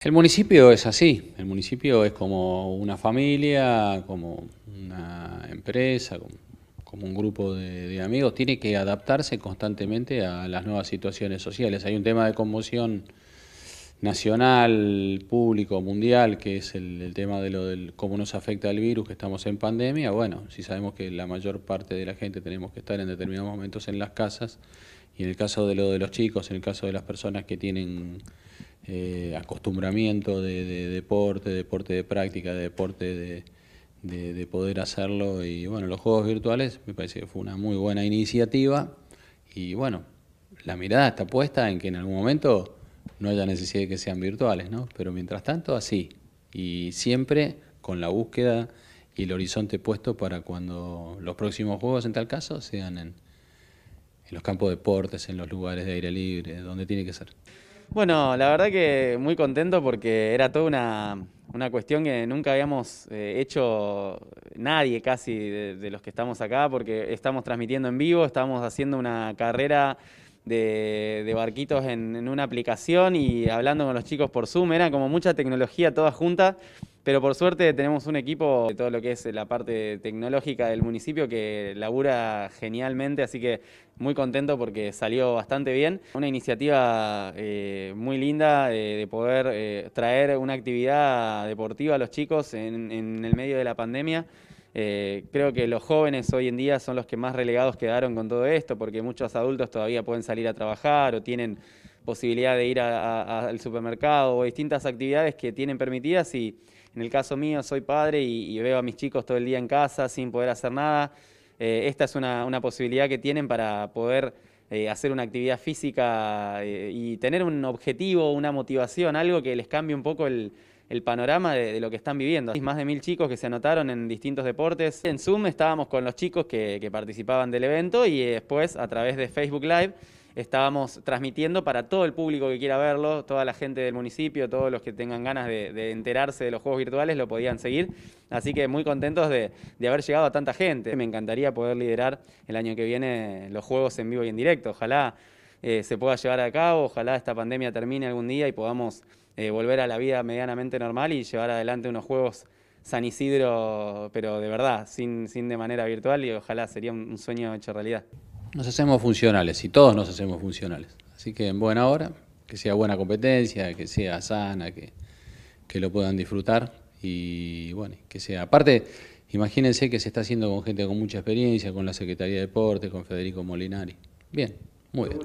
El municipio es así, el municipio es como una familia, como una empresa, como un grupo de, amigos, tiene que adaptarse constantemente a las nuevas situaciones sociales. Hay un tema de conmoción nacional, público, mundial, que es el, tema de lo del cómo nos afecta el virus, que estamos en pandemia. Bueno, si sabemos que la mayor parte de la gente tenemos que estar en determinados momentos en las casas, y en el caso de lo de los chicos, en el caso de las personas que tienen eh, acostumbramiento de, deporte, deporte de práctica, de deporte de, poder hacerlo. Y bueno, los juegos virtuales me parece que fue una muy buena iniciativa. Y bueno, la mirada está puesta en que en algún momento no haya necesidad de que sean virtuales, ¿no? Pero mientras tanto, así. Y siempre con la búsqueda y el horizonte puesto para cuando los próximos juegos, en tal caso, sean en, en los campos de deportes, en los lugares de aire libre, donde tiene que ser. Bueno, la verdad que muy contento porque era toda una, cuestión que nunca habíamos eh, hecho nadie casi de, los que estamos acá, porque estamos transmitiendo en vivo, estamos haciendo una carrera de, barquitos en, en, una aplicación y hablando con los chicos por Zoom, era como mucha tecnología toda junta pero por suerte tenemos un equipo de todo lo que es la parte tecnológica del municipio que labura genialmente, así que muy contento porque salió bastante bien. Una iniciativa eh, muy linda eh, de poder eh, traer una actividad deportiva a los chicos en, el medio de la pandemia. creo que los jóvenes hoy en día son los que más relegados quedaron con todo esto, porque muchos adultos todavía pueden salir a trabajar o tienen posibilidad de ir al supermercado o distintas actividades que tienen permitidas y en el caso mío soy padre y, veo a mis chicos todo el día en casa sin poder hacer nada. Eh, esta es una, posibilidad que tienen para poder eh, hacer una actividad física eh, y tener un objetivo, una motivación, algo que les cambie un poco el, panorama de, lo que están viviendo. Hay más de mil chicos que se anotaron en distintos deportes. En Zoom estábamos con los chicos que participaban del evento y después a través de Facebook Live estábamos transmitiendo para todo el público que quiera verlo, toda la gente del municipio, todos los que tengan ganas de, enterarse de los juegos virtuales lo podían seguir. Así que muy contentos de, haber llegado a tanta gente. Me encantaría poder liderar el año que viene los juegos en vivo y en directo. Ojalá eh, se pueda llevar a cabo, ojalá esta pandemia termine algún día y podamos eh, volver a la vida medianamente normal y llevar adelante unos juegos San Isidro, pero de verdad, sin, sin de manera virtual y ojalá sería un sueño hecho realidad. Nos hacemos funcionales y todos nos hacemos funcionales. Así que en buena hora, que sea buena competencia, que sea sana, que, lo puedan disfrutar y bueno, que sea. Aparte, imagínense que se está haciendo con gente con mucha experiencia, con la Secretaría de Deportes, con Federico Molinari. Bien, muy bien.